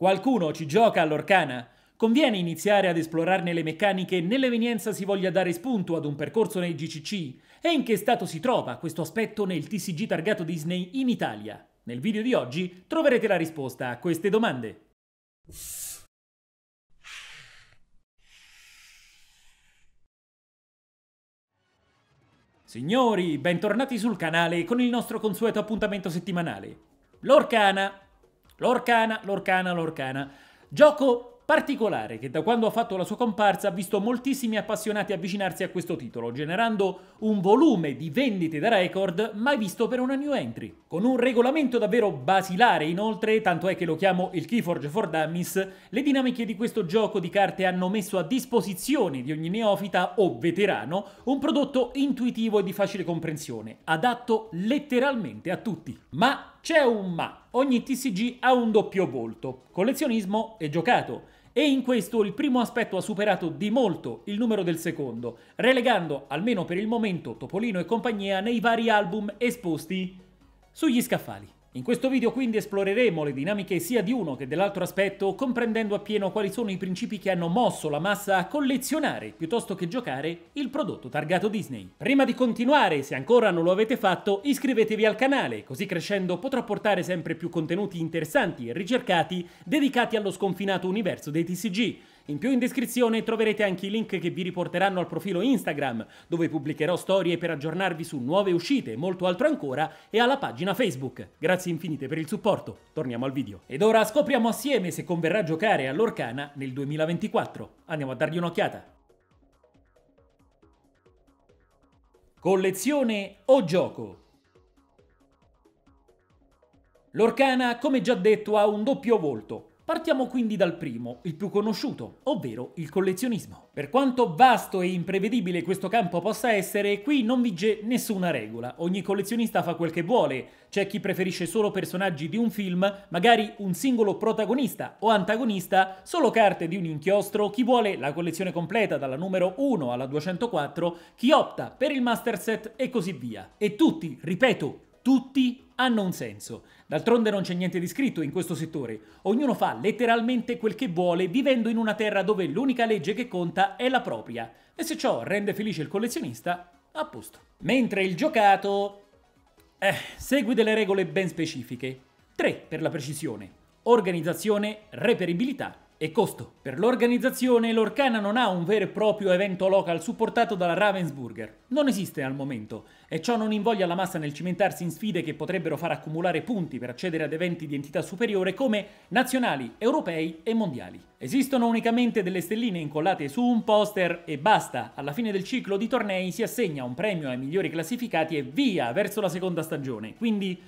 Qualcuno ci gioca all'Orcana? Conviene iniziare ad esplorarne le meccaniche nell'evenienza si voglia dare spunto ad un percorso nei GCC? E in che stato si trova questo aspetto nel TCG targato Disney in Italia? Nel video di oggi troverete la risposta a queste domande. Signori, bentornati sul canale con il nostro consueto appuntamento settimanale. L'Orcana L'Orcana, l'Orcana, l'Orcana. Gioco particolare che da quando ha fatto la sua comparsa ha visto moltissimi appassionati avvicinarsi a questo titolo, generando un volume di vendite da record mai visto per una new entry. Con un regolamento davvero basilare inoltre, tanto è che lo chiamo il Keyforge for Dummies, le dinamiche di questo gioco di carte hanno messo a disposizione di ogni neofita o veterano un prodotto intuitivo e di facile comprensione, adatto letteralmente a tutti. Ma c'è un ma. Ogni TCG ha un doppio volto. Collezionismo e giocato. E in questo il primo aspetto ha superato di molto il numero del secondo, relegando, almeno per il momento, Topolino e compagnia nei vari album esposti sugli scaffali. In questo video quindi esploreremo le dinamiche sia di uno che dell'altro aspetto, comprendendo appieno quali sono i principi che hanno mosso la massa a collezionare piuttosto che giocare il prodotto targato Disney. Prima di continuare, se ancora non lo avete fatto, iscrivetevi al canale, così crescendo potrò portare sempre più contenuti interessanti e ricercati dedicati allo sconfinato universo dei TCG. In più in descrizione troverete anche i link che vi riporteranno al profilo Instagram, dove pubblicherò storie per aggiornarvi su nuove uscite, e molto altro ancora, e alla pagina Facebook. Grazie infinite per il supporto, torniamo al video. Ed ora scopriamo assieme se converrà giocare all'Orcana nel 2024. Andiamo a dargli un'occhiata. Collezione o gioco? L'Orcana, come già detto, ha un doppio volto, Partiamo quindi dal primo, il più conosciuto, ovvero il collezionismo. Per quanto vasto e imprevedibile questo campo possa essere, qui non vige nessuna regola. Ogni collezionista fa quel che vuole. C'è chi preferisce solo personaggi di un film, magari un singolo protagonista o antagonista, solo carte di un inchiostro, chi vuole la collezione completa dalla numero 1 alla 204, chi opta per il master set e così via. E tutti, ripeto, tutti hanno un senso. D'altronde non c'è niente di scritto in questo settore, ognuno fa letteralmente quel che vuole vivendo in una terra dove l'unica legge che conta è la propria e se ciò rende felice il collezionista, a posto. Mentre il giocato eh, segui delle regole ben specifiche, tre per la precisione, organizzazione, reperibilità e costo. Per l'organizzazione l'Orcana non ha un vero e proprio evento local supportato dalla Ravensburger. Non esiste al momento e ciò non invoglia la massa nel cimentarsi in sfide che potrebbero far accumulare punti per accedere ad eventi di entità superiore come nazionali, europei e mondiali. Esistono unicamente delle stelline incollate su un poster e basta. Alla fine del ciclo di tornei si assegna un premio ai migliori classificati e via verso la seconda stagione. Quindi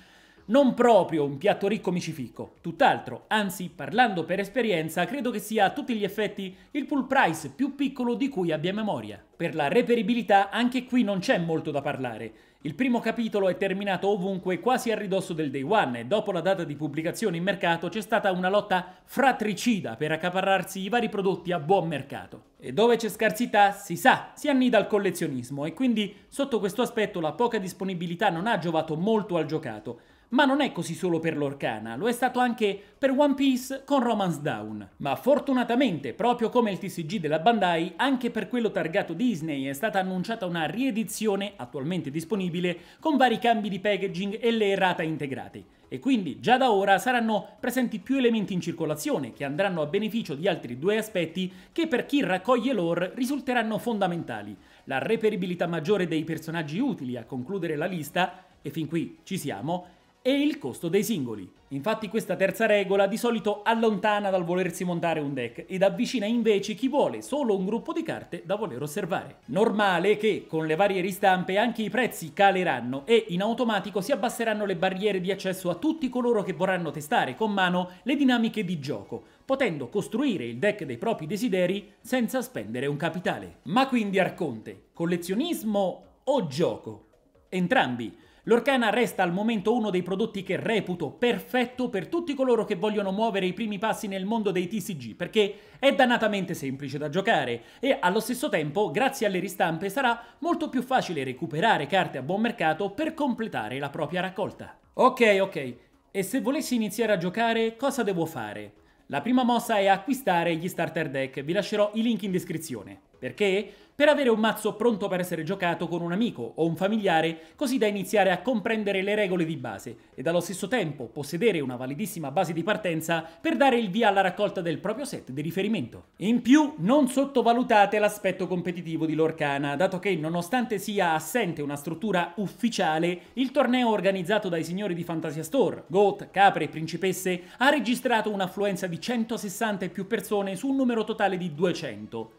non proprio un piatto ricco micifico, tutt'altro, anzi, parlando per esperienza, credo che sia a tutti gli effetti il pull price più piccolo di cui abbia memoria. Per la reperibilità anche qui non c'è molto da parlare. Il primo capitolo è terminato ovunque quasi a ridosso del day one e dopo la data di pubblicazione in mercato c'è stata una lotta fratricida per accaparrarsi i vari prodotti a buon mercato. E dove c'è scarsità, si sa, si annida al collezionismo e quindi sotto questo aspetto la poca disponibilità non ha giovato molto al giocato. Ma non è così solo per l'Orcana, lo è stato anche per One Piece con Romance Down. Ma fortunatamente, proprio come il TCG della Bandai, anche per quello targato Disney è stata annunciata una riedizione, attualmente disponibile, con vari cambi di packaging e le errata integrate. E quindi già da ora saranno presenti più elementi in circolazione, che andranno a beneficio di altri due aspetti che per chi raccoglie lore risulteranno fondamentali. La reperibilità maggiore dei personaggi utili a concludere la lista, e fin qui ci siamo, e il costo dei singoli. Infatti questa terza regola di solito allontana dal volersi montare un deck ed avvicina invece chi vuole solo un gruppo di carte da voler osservare. Normale che con le varie ristampe anche i prezzi caleranno e in automatico si abbasseranno le barriere di accesso a tutti coloro che vorranno testare con mano le dinamiche di gioco, potendo costruire il deck dei propri desideri senza spendere un capitale. Ma quindi Arconte, collezionismo o gioco? Entrambi L'Orcana resta al momento uno dei prodotti che reputo perfetto per tutti coloro che vogliono muovere i primi passi nel mondo dei TCG, perché è dannatamente semplice da giocare e allo stesso tempo, grazie alle ristampe, sarà molto più facile recuperare carte a buon mercato per completare la propria raccolta. Ok, ok, e se volessi iniziare a giocare, cosa devo fare? La prima mossa è acquistare gli starter deck, vi lascerò i link in descrizione. Perché? Per avere un mazzo pronto per essere giocato con un amico o un familiare, così da iniziare a comprendere le regole di base e allo stesso tempo possedere una validissima base di partenza per dare il via alla raccolta del proprio set di riferimento. In più, non sottovalutate l'aspetto competitivo di Lorcana, dato che nonostante sia assente una struttura ufficiale, il torneo organizzato dai signori di Fantasia Store, Goat, Capre e Principesse ha registrato un'affluenza di 160 e più persone su un numero totale di 200.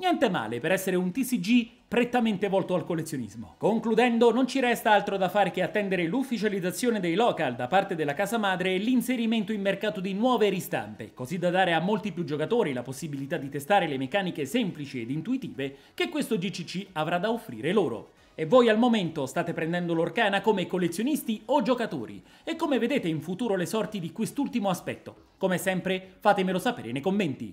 Niente male per essere un TCG prettamente volto al collezionismo. Concludendo, non ci resta altro da fare che attendere l'ufficializzazione dei local da parte della casa madre e l'inserimento in mercato di nuove ristampe, così da dare a molti più giocatori la possibilità di testare le meccaniche semplici ed intuitive che questo GCC avrà da offrire loro. E voi al momento state prendendo l'Orcana come collezionisti o giocatori? E come vedete in futuro le sorti di quest'ultimo aspetto? Come sempre fatemelo sapere nei commenti.